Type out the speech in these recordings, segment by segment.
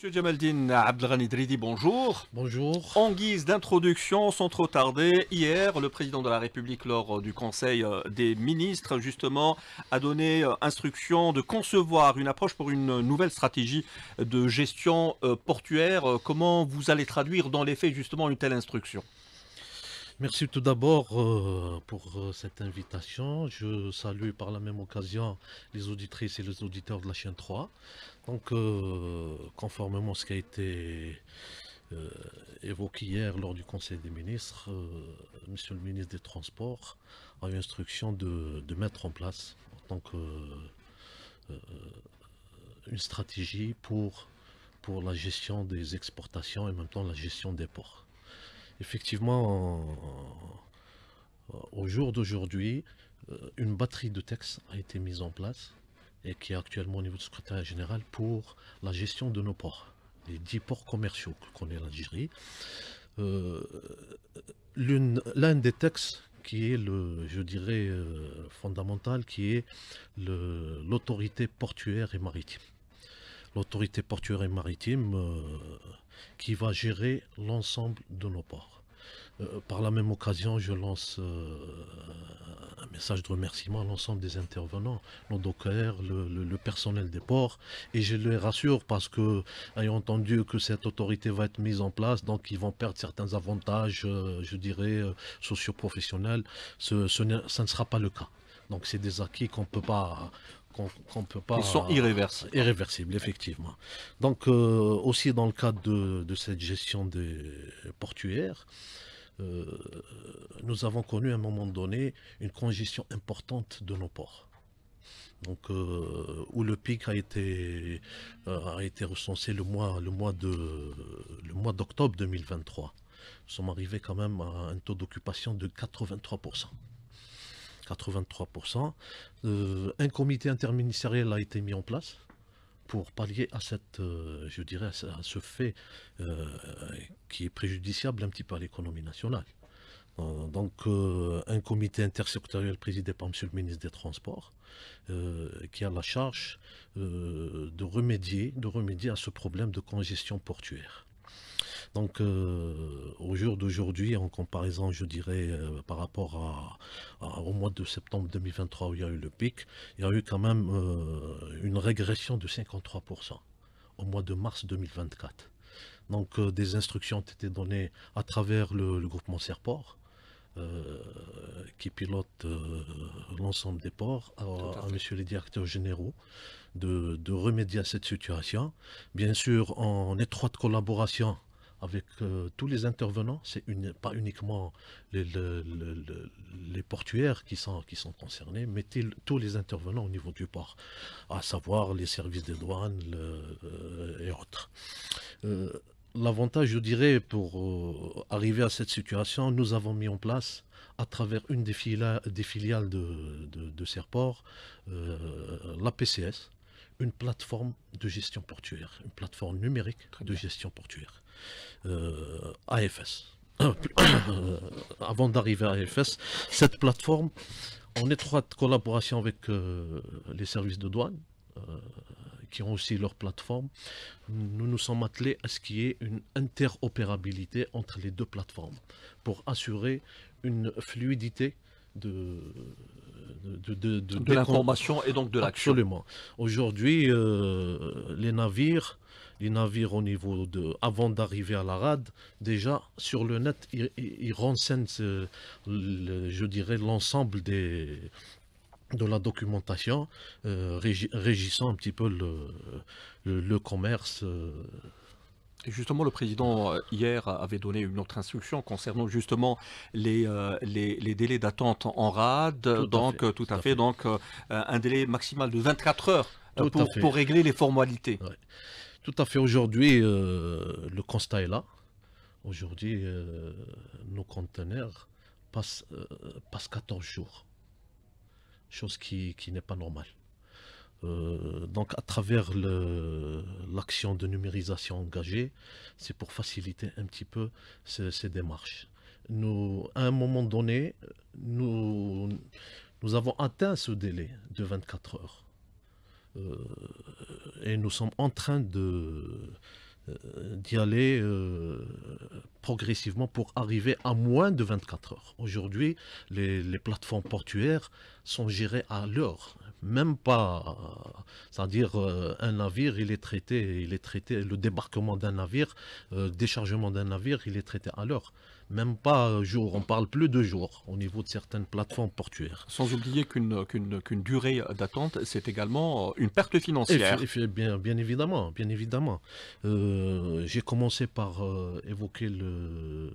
Monsieur Jamaldine Abdelrani bonjour. Bonjour. En guise d'introduction, sans trop tarder, hier, le président de la République, lors du Conseil euh, des ministres, justement, a donné euh, instruction de concevoir une approche pour une nouvelle stratégie de gestion euh, portuaire. Comment vous allez traduire dans les faits, justement, une telle instruction Merci tout d'abord euh, pour euh, cette invitation. Je salue par la même occasion les auditrices et les auditeurs de la chaîne 3. Donc, euh, conformément à ce qui a été évoqué hier lors du Conseil des ministres, Monsieur le ministre des Transports a eu instruction de, mettre en place donc, une stratégie pour, pour la gestion des exportations et en même temps la gestion des ports effectivement, euh, au jour d'aujourd'hui, euh, une batterie de textes a été mise en place et qui est actuellement au niveau du secrétaire général pour la gestion de nos ports, les dix ports commerciaux que connaît l'Algérie. Euh, l'un des textes qui est le, je dirais, fondamental, qui est l'autorité portuaire et maritime. L'autorité portuaire et maritime, qui va gérer l'ensemble de nos ports. Euh, par la même occasion, je lance euh, un message de remerciement à l'ensemble des intervenants, nos dockers, le, personnel des ports, et je les rassure parce que, ayant entendu que cette autorité va être mise en place, donc ils vont perdre certains avantages, euh, je dirais, socioprofessionnels, ce, ce, ne sera pas le cas. Donc c'est des acquis qu'on ne peut pas qu'on peut pas... Ils sont irréversibles. effectivement. Donc, euh, aussi dans le cadre de, cette gestion des portuaires, euh, nous avons connu à un moment donné une congestion importante de nos ports. Donc, euh, où le pic a été, a été recensé le mois, le mois d'octobre 2023. Nous sommes arrivés quand même à un taux d'occupation de 83%. 83%. Euh, un comité interministériel a été mis en place pour pallier à cette, euh, je dirais, à ce fait euh, qui est préjudiciable un petit peu à l'économie nationale. Donc un comité intersectoriel présidé par M. le ministre des Transports qui a la charge de, remédier, de remédier à ce problème de congestion portuaire. Donc euh, au jour d'aujourd'hui, en comparaison, je dirais, euh, par rapport au mois de septembre 2023 où il y a eu le pic, il y a eu quand même euh, une régression de 53% au mois de mars 2024. Donc des instructions ont été données à travers le, groupement Serport, qui pilote l'ensemble des ports, à, M. monsieur les directeurs généraux, de, remédier à cette situation. Bien sûr, en étroite collaboration avec euh, tous les intervenants. C'est pas uniquement les, portuaires qui sont, qui sont concernés, mais tous les intervenants au niveau du port, à savoir les services des douanes euh, et autres. Euh, l'avantage, je dirais, pour arriver à cette situation, nous avons mis en place à travers une des, filiales, des filiales de, de Serport, la PCS, une plateforme de gestion portuaire, une plateforme numérique de gestion portuaire. Euh, AFS. Avant d'arriver à AFS, cette plateforme, en étroite collaboration avec euh, les services de douane, euh, qui ont aussi leur plateforme, nous nous sommes attelés à ce qui est une interopérabilité entre les deux plateformes pour assurer une fluidité de, de, l'information et donc de l'action. Absolument. Aujourd'hui, les navires les navires au niveau de, avant d'arriver à la rade, déjà sur le net, ils, renseignent, euh, je dirais, l'ensemble des de la documentation euh, régissant un petit peu le, le, commerce. Euh. justement, le président hier avait donné une autre instruction concernant justement les, les, délais d'attente en RAD. donc, tout, à fait, donc un délai maximal de 24 heures pour, régler les formalités. Tout à fait. Aujourd'hui, euh, le constat est là. Aujourd'hui, euh, nos conteneurs passent, 14 euh, jours. Chose qui, n'est pas normale. donc, à travers l'action de numérisation engagée, c'est pour faciliter un petit peu ces, démarches. Nous, à un moment donné, nous, nous avons atteint ce délai de 24 heures. Euh, et nous sommes en train euh, d'y aller euh, progressivement pour arriver à moins de 24 heures. Aujourd'hui, les, plateformes portuaires sont gérées à l'heure, même pas, c'est-à-dire un navire, il est traité, il est traité, le débarquement d'un navire, déchargement d'un navire, il est traité à l'heure même pas jour, on parle plus de jours au niveau de certaines plateformes portuaires. Sans oublier qu'une qu'une durée d'attente, c'est également euh, une perte financière. bien, bien évidemment, bien évidemment. Euh, j'ai commencé par euh, évoquer le,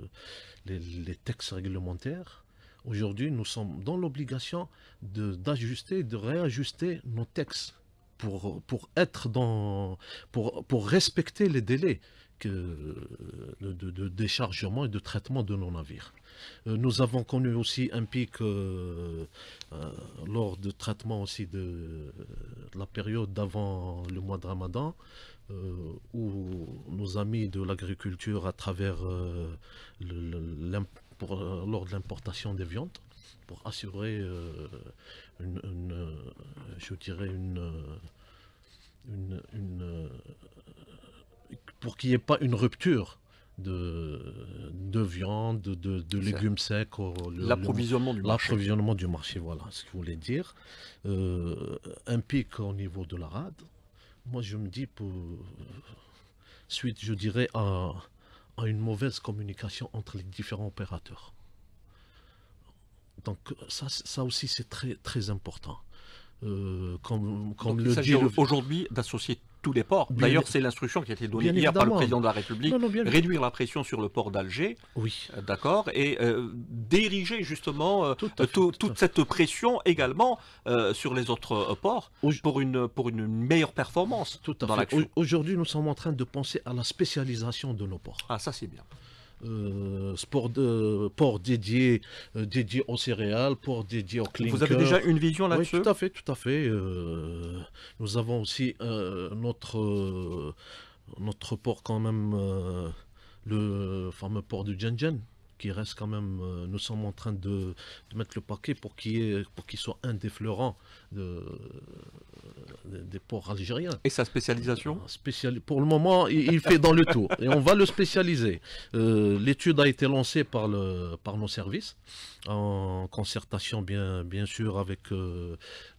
les, textes réglementaires. Aujourd'hui, nous sommes dans l'obligation d'ajuster, de, de réajuster nos textes pour, pour être dans, pour, pour respecter les délais. Euh, de, déchargement et de traitement de nos navires. Euh, nous avons connu aussi un pic euh, lors de traitement aussi de, la période d'avant le mois de Ramadan, où nos amis de l'agriculture à travers lors de l'importation des viandes pour assurer une, je dirais une, une pour qu'il n'y ait pas une rupture de, viande, de, de, légumes secs. L'approvisionnement du marché. L'approvisionnement du marché, voilà ce que vous voulez dire. Euh, un pic au niveau de la rade. Moi, je me dis, pour, suite, je dirais, à, une mauvaise communication entre les différents opérateurs. Donc ça, ça aussi, c'est très, très important. Euh, il s'agit aujourd'hui d'associer tous les ports. D'ailleurs, c'est l'instruction qui a été donnée hier par le président de la République. réduire la pression sur le port d'Alger. Oui. Euh, d'accord. Et euh, dériger diriger justement toute cette pression également sur les autres ports pour une, pour une meilleure performance dans l'action. Aujourd'hui, nous sommes en train de penser à la spécialisation de nos ports. Ah, ça c'est bien. Euh, sport, port dédié, euh, dédié aux céréales, port dédié aux clinker. Vous avez déjà une vision là-dessus tout à fait, tout à fait. Euh, nous avons aussi notre, notre port quand même, le fameux port du Gen reste quand même, euh, nous sommes en train de, mettre le paquet pour qu'il soit un des fleurons euh, des ports algériens. Et sa spécialisation Pour le moment, il, fait dans le tour et on va le spécialiser. Euh, l'étude a été lancée par, nos services en concertation bien, sûr avec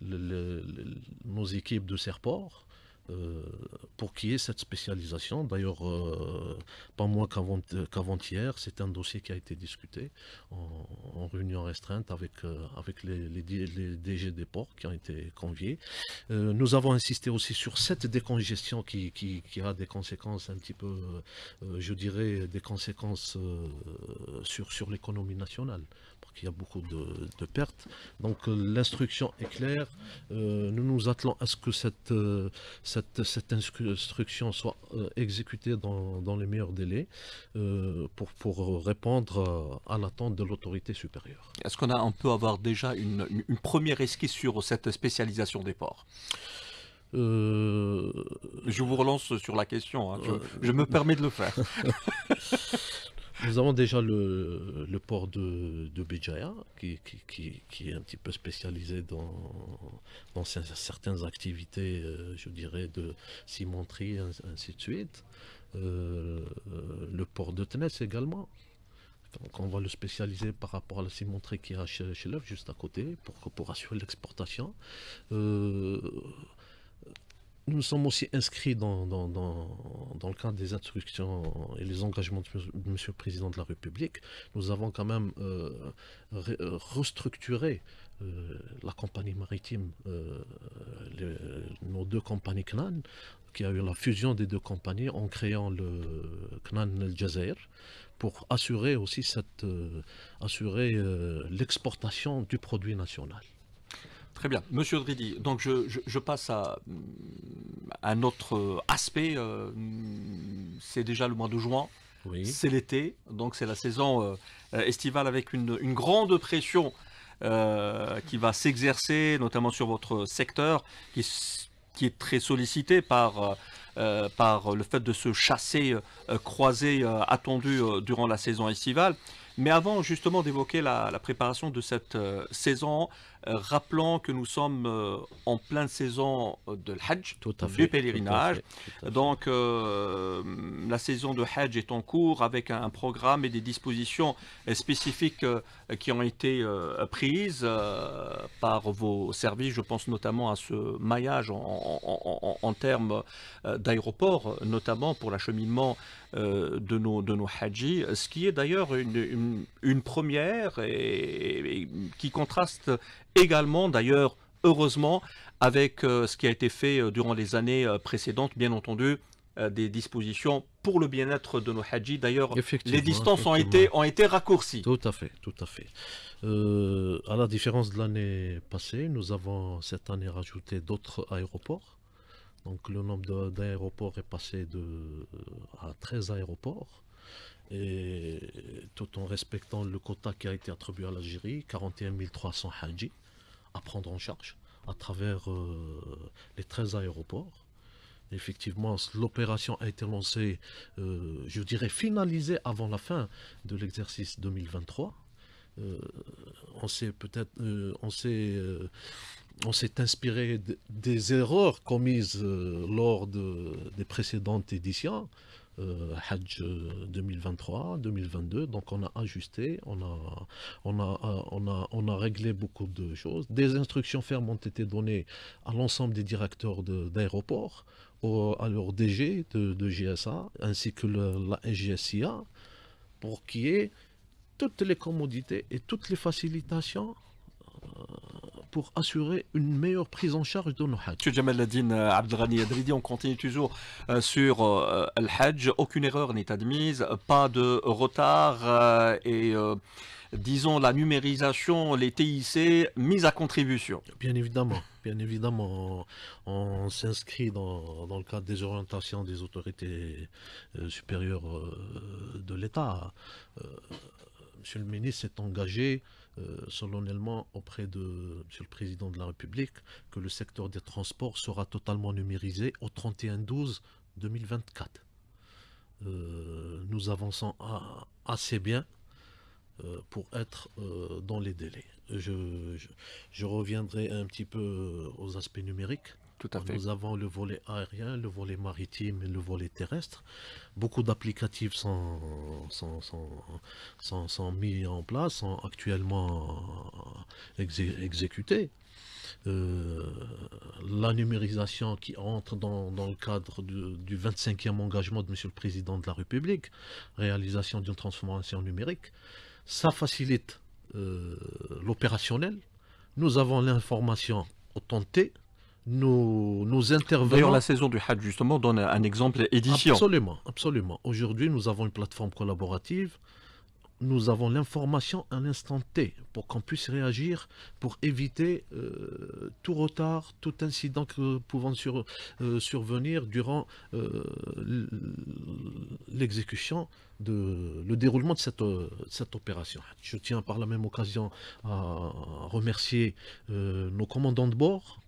nos équipes de Serport euh, pour qu'il y ait cette spécialisation. D'ailleurs, euh, pas moins euh, qu'avant-hier, c'est un dossier qui a été discuté en, réunion restreinte avec, les, DG des ports qui ont été conviés. nous avons insisté aussi sur cette décongestion qui, a des conséquences un petit peu, je dirais, des conséquences sur l'économie nationale qu'il y a beaucoup de, pertes. Donc euh, l'instruction est claire. Euh, nous nous attelons à ce que cette, euh, cette, instruction soit exécutée dans, dans, les meilleurs délais pour, pour répondre à l'attente de l'autorité supérieure. Est-ce qu'on a, on peut avoir déjà une, une, première esquisse sur cette spécialisation des ports Je vous relance sur la question, hein. je, je, me permets de le faire. Nous avons déjà le, port de, de Béjaïa, qui, est un petit peu spécialisé dans, certaines activités, euh, je dirais, de cimenterie, ainsi de suite. Euh, euh, le port de Tennis également. Donc on va le spécialiser par rapport à la cimenterie qui est à chez, l'œuf juste à côté pour, assurer l'exportation nous sommes aussi inscrits dans, le cadre des instructions et les engagements de M. le Président de la République. Nous avons quand même euh, euh, restructuré euh, la compagnie maritime, nos deux compagnies CNAN, qui a eu la fusion des deux compagnies en créant le CNAN El Jazeer pour assurer aussi cette assurer l'exportation du produit national. Très bien. Monsieur Dridi, donc je, passe à mm, un autre aspect. Euh, mm, c'est déjà le mois de juin. C'est l'été, donc c'est la saison euh, estivale avec une, grande pression euh, qui va s'exercer, notamment sur votre secteur, qui, est très sollicité par, par le fait de se chasser croiser, croisé attendu durant la saison estivale. Mais avant justement d'évoquer la, préparation de cette euh, saison, euh, rappelons que nous sommes euh, en pleine saison de l'Hajj, du pèlerinage. Donc la saison de Hajj est en cours avec un, programme et des dispositions spécifiques qui ont été prises par vos services. Je pense notamment à ce maillage en, en termes d'aéroport notamment pour l'acheminement euh, de, nos, de nos ce qui est d'ailleurs une, première et, qui contraste également d'ailleurs, heureusement, avec euh, ce qui a été fait euh, durant les années précédentes, bien entendu, des dispositions pour le bien-être de nos hajis. D'ailleurs, les distances ont été, ont été raccourcies. Tout à fait, tout à fait. à la différence de l'année passée, nous avons cette année rajouté d'autres aéroports donc le nombre d'aéroports est passé de, euh, à 13 aéroports. Et tout en respectant le quota qui a été attribué à l'Algérie, 41 300 Hadji à prendre en charge à travers euh, les 13 aéroports. Effectivement, l'opération a été lancée, euh, je dirais finalisée avant la fin de l'exercice 2023. on sait peut-être, on on s'est inspiré des erreurs commises euh, lors des précédentes éditions, euh, Hajj 2023, euh, 2022. Donc on a ajusté, on a, on a, a, on a réglé beaucoup de choses. Des instructions fermes ont été données à l'ensemble des directeurs d'aéroports, à leur DG de, GSA, ainsi que la GSIA, pour qu'il y ait toutes les commodités et toutes les facilitations pour assurer une meilleure prise en charge de nos hajj. Monsieur Jamal Adridi, euh, on continue toujours euh, sur euh, le hajj. Aucune erreur n'est admise, pas de retard et disons la numérisation, les TIC mise à contribution. Bien évidemment, bien évidemment, on, s'inscrit dans, dans, le cadre des orientations des autorités supérieures de l'État. Monsieur le ministre s'est engagé euh, solennellement auprès de M. le Président de la République que le secteur des transports sera totalement numérisé au 31-12-2024. Euh, nous avançons assez bien euh, pour être dans les délais. je reviendrai un petit peu aux aspects numériques. Nous avons le volet aérien, le volet maritime et le volet terrestre. Beaucoup d'applicatifs sont, sont, sont, mis en place, sont actuellement exécutés. Euh, la numérisation qui entre dans, le cadre du, 25e engagement de M. le Président de la République, réalisation d'une transformation numérique, ça facilite euh, l'opérationnel. Nous avons l'information authentée, nous intervenons... intervenants. D'ailleurs, la saison du HAD, justement, donne un exemple édition. Absolument, absolument. Aujourd'hui, nous avons une plateforme collaborative. Nous avons l'information à l'instant T pour qu'on puisse réagir, pour éviter euh, tout retard, tout incident pouvant sur, euh, survenir durant euh, l'exécution de le déroulement de cette, cette, opération. Je tiens par la même occasion à remercier nos commandants de bord,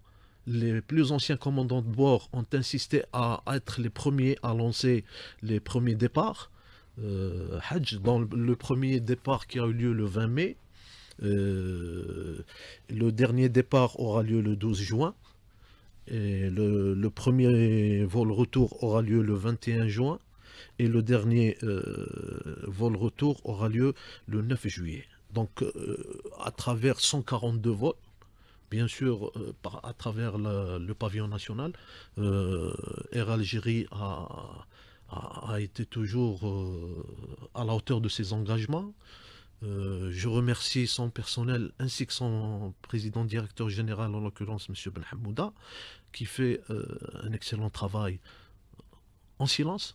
les plus anciens commandants de bord ont insisté à être les premiers à lancer les premiers départs. Euh, dans le premier départ qui a eu lieu le 20 mai, euh, le dernier départ aura lieu le 12 juin. le, premier vol retour aura lieu le 21 juin et le dernier euh, vol retour aura lieu le 9 juillet. Donc euh, à travers 142 vols, bien sûr, euh, à travers le pavillon national, euh, Air Algérie a, été toujours euh, à la hauteur de ses engagements. je remercie son personnel ainsi que son président directeur général, en l'occurrence M. Ben Hamouda, qui fait un excellent travail en silence.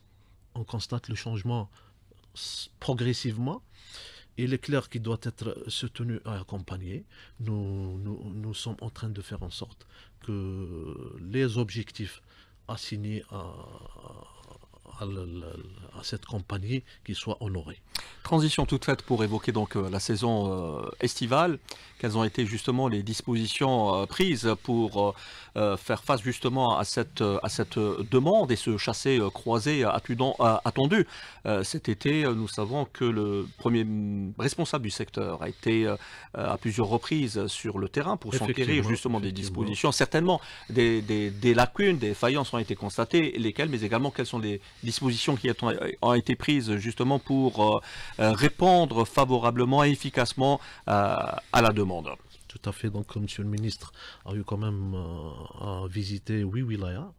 On constate le changement progressivement il est clair qu'il doit être soutenu et accompagné. Nous, nous, sommes en train de faire en sorte que les objectifs assignés à à, cette compagnie qui soit honorée. Transition toute faite pour évoquer donc euh, la saison euh, estivale. Quelles ont été justement les dispositions euh, prises pour faire face justement à cette, à cette demande et se chasser, croisé attendu Cet été, nous savons que le premier responsable du secteur a été à plusieurs reprises sur le terrain pour s'enquérir justement des dispositions. Certainement, des, des, des lacunes, des faillances ont été constatées, lesquelles, mais également quelles sont les dispositions qui euh, ont été prises justement pour euh, euh, répondre favorablement et efficacement à la demande. Tout à fait. Donc, Monsieur le ministre a eu quand même à visiter Wilaya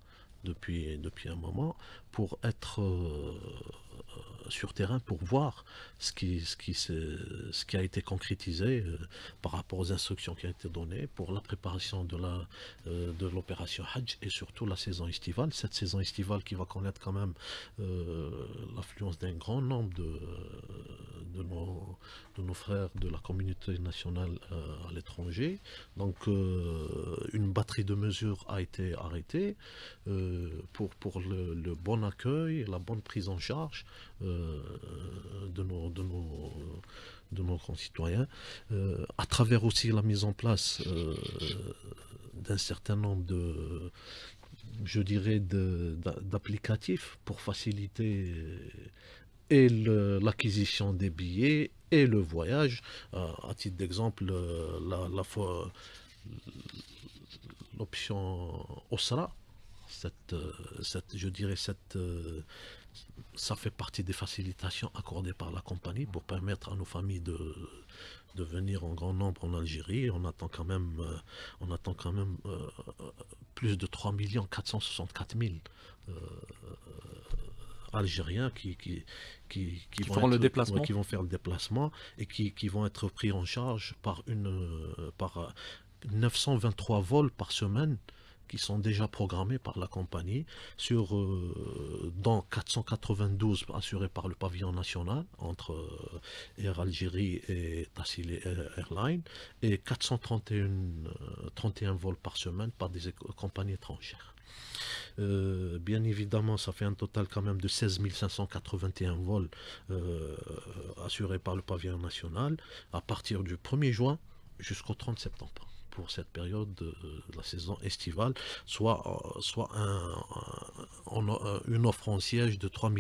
depuis, depuis un moment pour être sur terrain pour voir ce qui, ce qui, ce qui a été concrétisé euh, par rapport aux instructions qui ont été données pour la préparation euh, de l'opération Hajj et surtout la saison estivale. Cette saison estivale qui va connaître quand même euh, l'affluence d'un grand nombre de, de, nos, de nos frères de la communauté nationale à l'étranger. Donc une batterie de mesures a été arrêtée pour, pour le, le bon accueil, la bonne prise en charge de nos de nos, de nos concitoyens, euh, à travers aussi la mise en place euh, d'un certain nombre de, je dirais, d'applicatifs pour faciliter euh, et l'acquisition des billets et le voyage. à titre d'exemple, la, la fois l'option OSRA, cette, cette, je dirais cette ça fait partie des facilitations accordées par la compagnie pour permettre à nos familles de, venir en grand nombre en Algérie. On attend quand même, euh, on attend quand même euh, plus de 3 464 000 Algériens qui, vont, le déplacement. qui vont faire le déplacement et qui, qui vont être pris en charge par, une, par 923 vols par semaine qui sont déjà programmés par la compagnie, sur, euh, dans 492 assurés par le pavillon national entre euh, Air Algérie et Tassil euh, Airlines, et 431 31 vols par semaine par des compagnies étrangères. bien évidemment, ça fait un total quand même de 16 581 vols assurés par le pavillon national à partir du 1er juin jusqu'au 30 septembre pour cette période de, la saison estivale, soit, euh, soit un, euh, une offre en siège de 3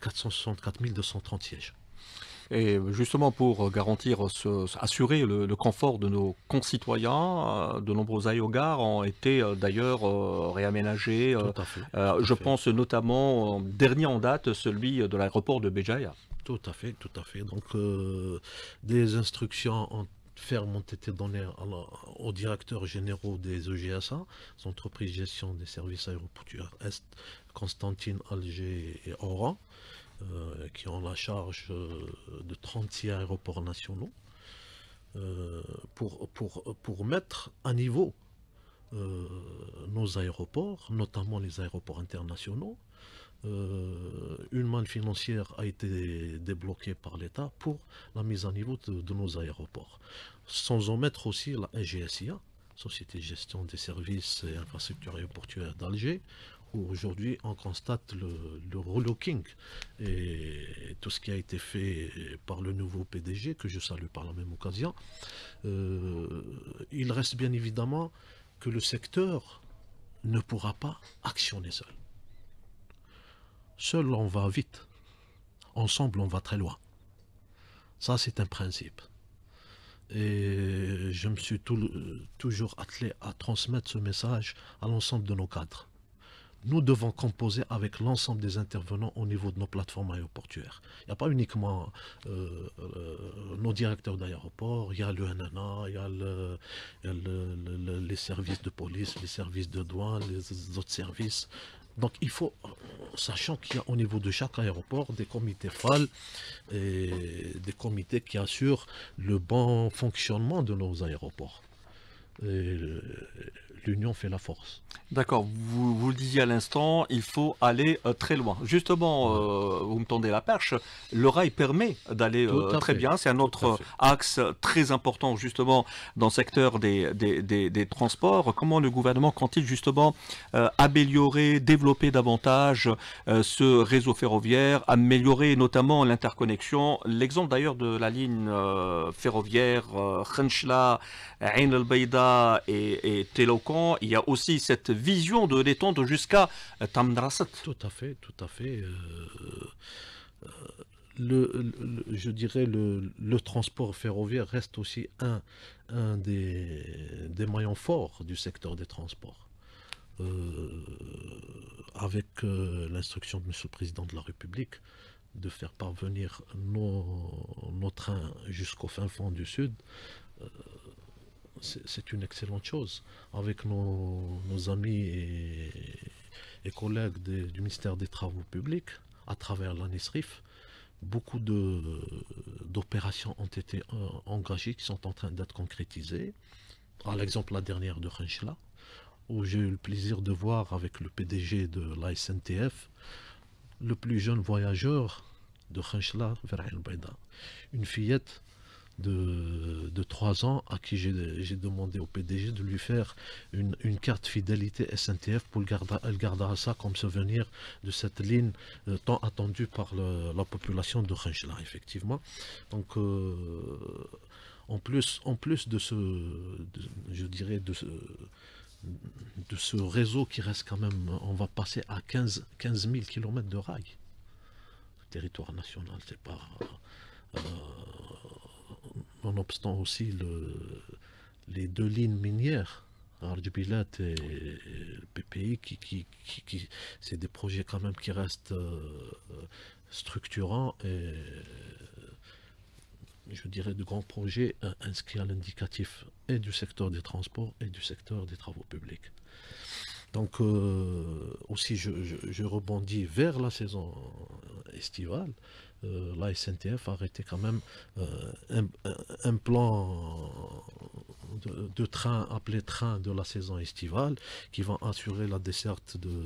464 230 sièges. Et justement, pour euh, garantir, assurer le, confort de nos concitoyens, de nombreux aïogars ont été d'ailleurs réaménagés. Tout à fait, je pense notamment, dernier en date, celui de l'aéroport de Béjaïa. Tout à fait, tout à fait. Donc, des instructions ont fermes ont été données aux directeurs généraux des EGSA, les entreprises de gestion des services aéroportuaires Est, Constantine, Alger et Oran, euh, qui ont la charge euh, de 36 aéroports nationaux, euh, pour, pour, pour mettre à niveau nos aéroports, notamment les aéroports internationaux, euh, une manne financière a été débloquée par l'État pour la mise à niveau de, nos aéroports. Sans omettre aussi la NGSIA, Société de Gestion des Services et Infrastructures Aéroportuaires d'Alger, où aujourd'hui on constate le, relooking et tout ce qui a été fait par le nouveau PDG, que je salue par la même occasion. Euh, il reste bien évidemment que le secteur ne pourra pas actionner seul. Seul, on va vite. Ensemble, on va très loin. Ça, c'est un principe. Et je me suis toujours attelé à transmettre ce message à l'ensemble de nos cadres. Nous devons composer avec l'ensemble des intervenants au niveau de nos plateformes aéroportuaires. Il n'y a pas uniquement euh, euh, nos directeurs d'aéroports, il y a le NNA, il y a, les services de police, les services de douane, les autres services, donc il faut, sachant qu'il y a au niveau de chaque aéroport des comités FAL, et des comités qui assurent le bon fonctionnement de nos aéroports l'union fait la force. D'accord, vous, vous, le disiez à l'instant, il faut aller euh, très loin. Justement, euh, vous me tendez la perche, le rail permet d'aller euh, très bien, c'est un autre axe très important justement dans le secteur des, des, des, transports. Comment le gouvernement compte-t-il justement améliorer, développer davantage ce réseau ferroviaire, améliorer notamment l'interconnexion L'exemple d'ailleurs de la ligne ferroviaire Khenchla, Ain al-Baïda et, et il y a aussi cette vision de l'étendre jusqu'à euh, Tamdrasat. Tout à fait, tout à fait. Euh, euh, le, je dirais le, le transport ferroviaire reste aussi un, des, des forts du secteur des transports. avec l'instruction de M. le Président de la République de faire parvenir nos, trains jusqu'au fin fond du Sud, c'est une excellente chose. Avec nos, amis et, collègues du ministère des Travaux publics, à travers l'ANESRIF, beaucoup d'opérations ont été euh, engagées qui sont en train d'être concrétisées. À l'exemple, la dernière de Renchla, où j'ai eu le plaisir de voir avec le PDG de la SNTF le plus jeune voyageur de Khanchla vers Une fillette de, trois 3 ans à qui j'ai demandé au PDG de lui faire une, carte fidélité SNTF pour le garder, elle gardera ça comme souvenir de cette ligne euh, tant attendue par la population de Reims-là effectivement. Donc, euh, en, plus, en plus de ce, je dirais, de ce réseau qui reste quand même, on va passer à 15, 000 km de rails territoire national, c'est pas... Euh, obstant aussi le, les deux lignes minières, Ardubilat et, et PPI, qui, qui, c'est des projets quand même qui restent euh, structurants et je dirais de grands projets inscrits à l'indicatif et du secteur des transports et du secteur des travaux publics. Donc euh, aussi je, rebondis vers la saison estivale euh, la SNTF a arrêté quand même euh, un, plan de, train appelé train de la saison estivale qui va assurer la desserte de,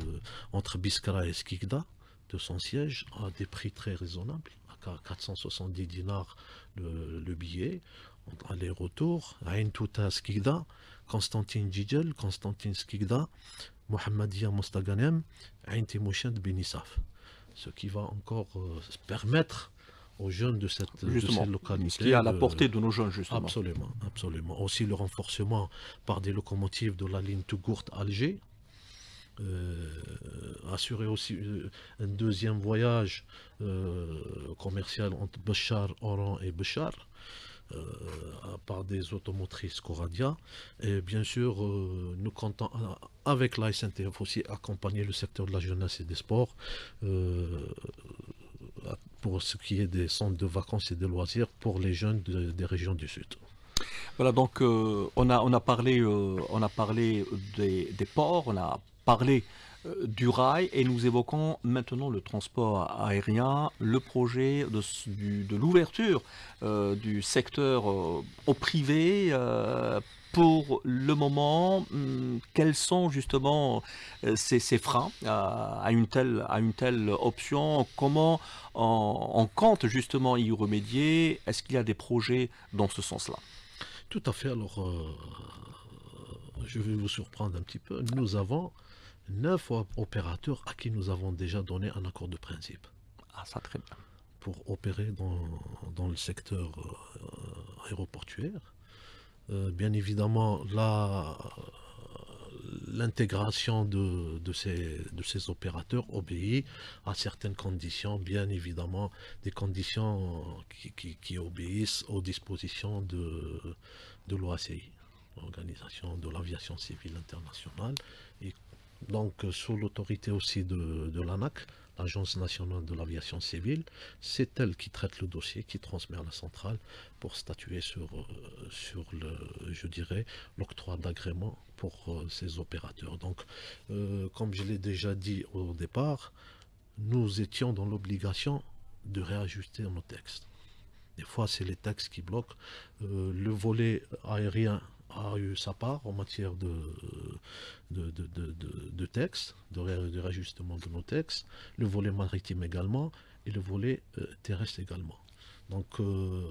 entre Biskra et Skikda de son siège à des prix très raisonnables, à 470 dinars le, billet, aller-retour, Ain Touta Skikda, Constantine Djidjel, Constantine Skikda, Mohamedia Mostaganem, Ain Benissaf ce qui va encore euh, permettre aux jeunes de cette, de localité. Ce qui est à la portée de nos jeunes, justement. Absolument, absolument. Aussi le renforcement par des locomotives de la ligne Tougourt-Alger, euh, assurer aussi euh, un deuxième voyage commercial entre Béchar, Oran et Béchar, euh, par des automotrices Coradia. Et bien sûr, euh, nous comptons euh, avec la aussi accompagner le secteur de la jeunesse et des sports pour ce qui est des centres de vacances et de loisirs pour les jeunes des régions du Sud. Voilà, donc on, a, on, a parlé, on a parlé des, des ports, on a parler euh, du rail et nous évoquons maintenant le transport aérien, le projet de, l'ouverture euh, du secteur euh, au privé. pour le moment, hmm, quels sont justement ces, freins à, une telle, option Comment on compte justement y remédier Est-ce qu'il y a des projets dans ce sens-là Tout à fait. Alors, je vais vous surprendre un petit peu. Nous avons neuf opérateurs à qui nous avons déjà donné un accord de principe. Ah, ça très bien. Pour opérer dans, le secteur euh, aéroportuaire. Euh, bien évidemment, là, euh, l'intégration de, ces, de ces opérateurs obéit à certaines conditions, bien évidemment, des conditions qui, obéissent aux dispositions de, de l'OACI, l'Organisation de l'Aviation Civile Internationale, et donc euh, sous l'autorité aussi de, l'ANAC, l'Agence nationale de l'aviation civile, c'est elle qui traite le dossier, qui transmet à la centrale pour statuer sur, euh, le, je dirais, l'octroi d'agrément pour euh, ces opérateurs. Donc, comme je l'ai déjà dit au départ, nous étions dans l'obligation de réajuster nos textes. Des fois, c'est les textes qui bloquent. le volet aérien a eu sa part en matière de, de, de, de, de de, réajustement de nos textes, le volet maritime également, et le volet euh, terrestre également. Donc euh,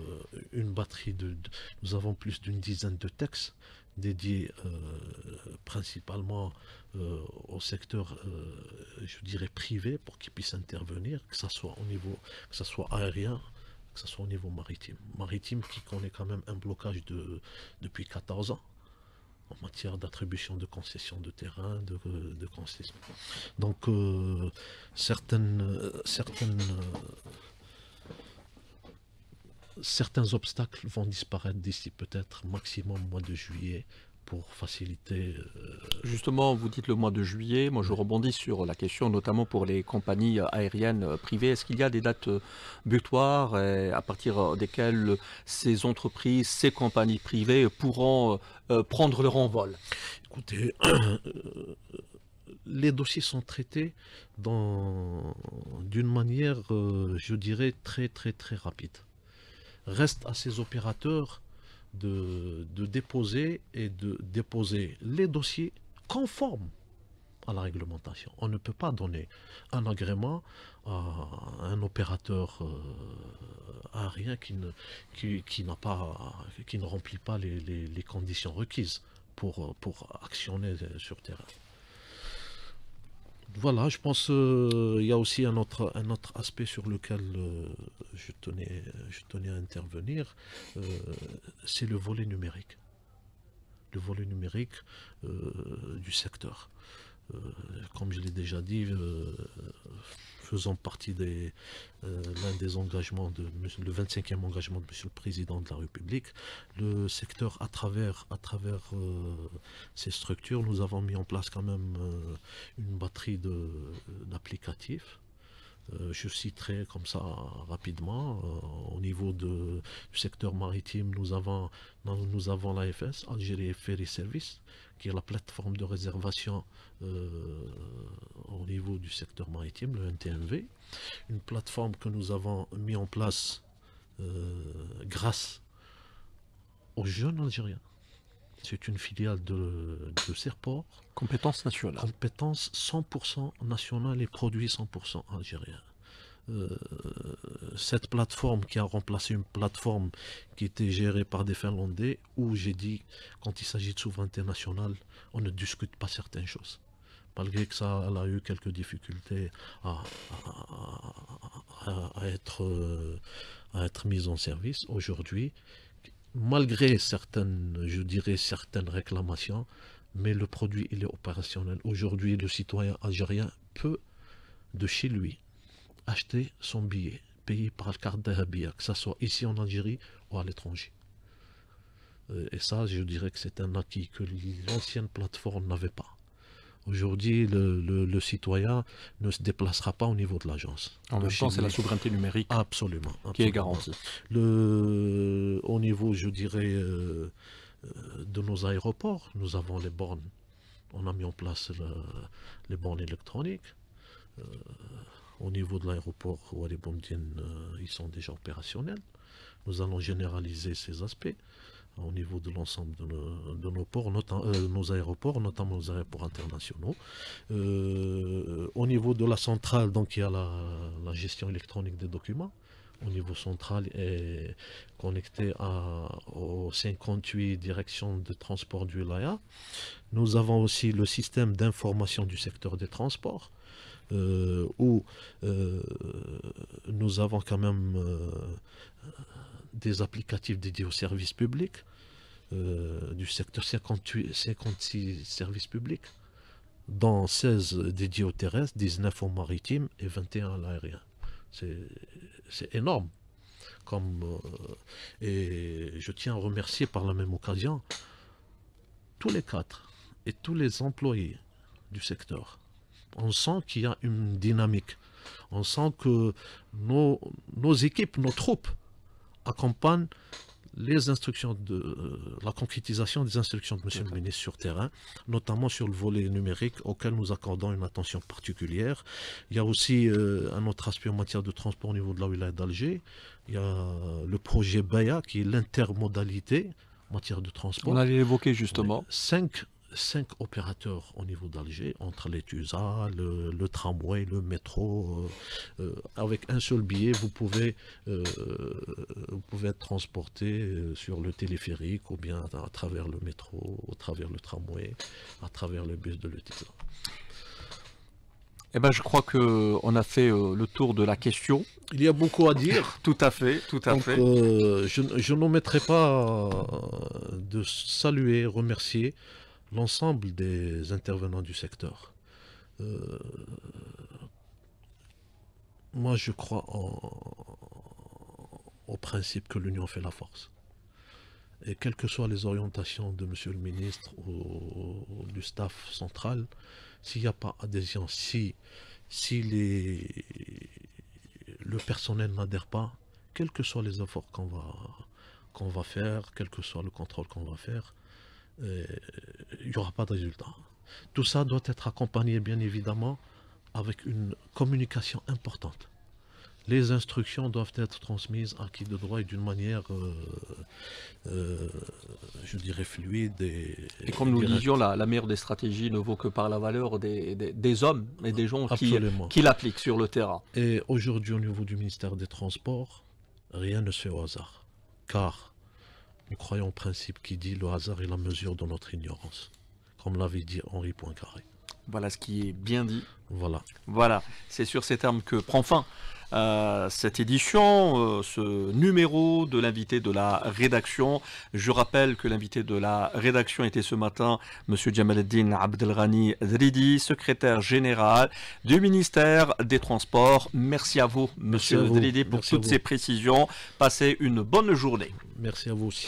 une batterie de, Nous avons plus d'une dizaine de textes dédiés euh, principalement au secteur, je dirais, privé, pour qu'ils puissent intervenir, que ce soit au niveau, que ce soit aérien, que ce soit au niveau maritime. Maritime qui connaît quand même un blocage de, depuis 14 ans en matière d'attribution de concessions de terrain, de, concessions. Donc euh, certaines, certaines, euh, certains obstacles vont disparaître d'ici peut-être maximum mois de juillet, pour faciliter. Euh, Justement, vous dites le mois de juillet. Moi, je rebondis sur la question, notamment pour les compagnies aériennes privées. Est-ce qu'il y a des dates euh, butoirs euh, à partir desquelles ces entreprises, ces compagnies privées pourront prendre leur envol Écoutez, les dossiers sont traités d'une manière, je dirais, très, très, très rapide. Reste à ces opérateurs de, de déposer et de déposer les dossiers conformes à la réglementation. On ne peut pas donner un agrément à un opérateur aérien euh, qui ne, qui, pas, qui ne remplit pas les, conditions requises pour, pour actionner sur terrain voilà, je pense qu'il euh, y a aussi un autre, un autre aspect sur lequel euh, je, tenais, je tenais à intervenir, euh, c'est le volet numérique. Le volet numérique du secteur. comme je l'ai déjà dit, faisant partie des euh, l'un des engagements de le 25e engagement de Monsieur le Président de la République, le secteur à travers à travers euh, ces structures, nous avons mis en place quand même euh, une batterie d'applicatifs euh, je citerai comme ça rapidement, euh, au niveau du secteur maritime, nous avons, nous avons l'AFS, Algérie Ferry Service, qui est la plateforme de réservation euh, au niveau du secteur maritime, le NTMV. Une plateforme que nous avons mis en place grâce aux jeunes Algériens. C'est une filiale de, de Serport. Compétence nationale. Compétence 100% nationale et produit 100% algérien. Euh, cette plateforme qui a remplacé une plateforme qui était gérée par des Finlandais, où j'ai dit, quand il s'agit de souveraineté nationale, on ne discute pas certaines choses. Malgré que ça, elle a eu quelques difficultés à euh, être mise en service, aujourd'hui, malgré certaines, je dirais, certaines réclamations, mais le produit, il est opérationnel. Aujourd'hui, le citoyen algérien peut, de chez lui, acheter son billet, payé par le carte d'Arabia, hein, que ce soit ici en Algérie ou à l'étranger. Euh, et ça, je dirais que c'est un acquis que l'ancienne plateforme n'avait pas. Aujourd'hui, le, citoyen ne se déplacera pas au niveau de l'agence. En même temps, c'est la souveraineté numérique absolument, qui est garantie. au niveau, je dirais, euh, de nos aéroports, nous avons les bornes. On a mis en place les bornes électroniques. Euh, au niveau de l'aéroport les euh, ils sont déjà opérationnels. Nous allons généraliser ces aspects au niveau de l'ensemble de, nos, ports, euh, nos aéroports, notamment nos aéroports internationaux. Euh, au niveau de la centrale, donc il y a la gestion électronique des documents au niveau central est connecté à, aux 58 directions de transport du LAIA. Nous avons aussi le système d'information du secteur des transports, euh, où euh, nous avons quand même euh, des applicatifs dédiés aux services publics, du secteur 56 services publics, dont 16 dédiés aux terrestres, 19 au maritimes et 21 à l'aérien. C'est énorme. Comme, euh, et je tiens à remercier par la même occasion tous les quatre et tous les employés du secteur. On sent qu'il y a une dynamique. On sent que nos, nos équipes, nos troupes accompagnent les instructions de euh, la concrétisation des instructions de M. le ministre sur terrain, notamment sur le volet numérique auquel nous accordons une attention particulière. Il y a aussi euh, un autre aspect en matière de transport au niveau de la ville d'Alger. Il y a le projet BAYA qui est l'intermodalité en matière de transport. On allait l'évoquer justement. Cinq cinq opérateurs au niveau d'Alger, entre les le, tramway, le métro. Euh, euh, avec un seul billet, vous pouvez, euh, vous pouvez être transporté sur le téléphérique ou bien à, travers le métro, au travers le tramway, à travers le bus de l'ETUSA. Eh ben, je crois que on a fait le tour de la question. Il y a beaucoup à dire. tout à fait, tout à fait. je, je n'omettrai pas de saluer, remercier l'ensemble des intervenants du secteur. Euh, moi, je crois au principe que l'union fait la force. Et quelles que soient les orientations de Monsieur le ministre ou, du staff central, s'il n'y a pas adhésion, si, si le personnel n'adhère pas, quels que soient les efforts qu'on va, qu'on va faire, quel que soit le contrôle qu'on va faire, euh, il n'y aura pas de résultat. Tout ça doit être accompagné, bien évidemment, avec une communication importante. Les instructions doivent être transmises à qui de droit et d'une manière, euh, euh, je dirais, fluide. Et, et comme nous disions, la, meilleure des stratégies ne vaut que par la valeur des, hommes et des gens qui, qui l'appliquent sur le terrain. Et aujourd'hui, au niveau du ministère des Transports, rien ne se fait au hasard. Car nous croyons au principe qui dit le hasard est la mesure de notre ignorance comme l'avait dit Henri Poincaré. Voilà ce qui est bien dit. Voilà. Voilà, c'est sur ces termes que prend fin euh, cette édition, euh, ce numéro de l'invité de la rédaction. Je rappelle que l'invité de la rédaction était ce matin M. Jamal-Eddin Abdelrani Dridi, secrétaire général du ministère des Transports. Merci à vous, M. Dridi, pour toutes ces précisions. Passez une bonne journée. Merci à vous aussi.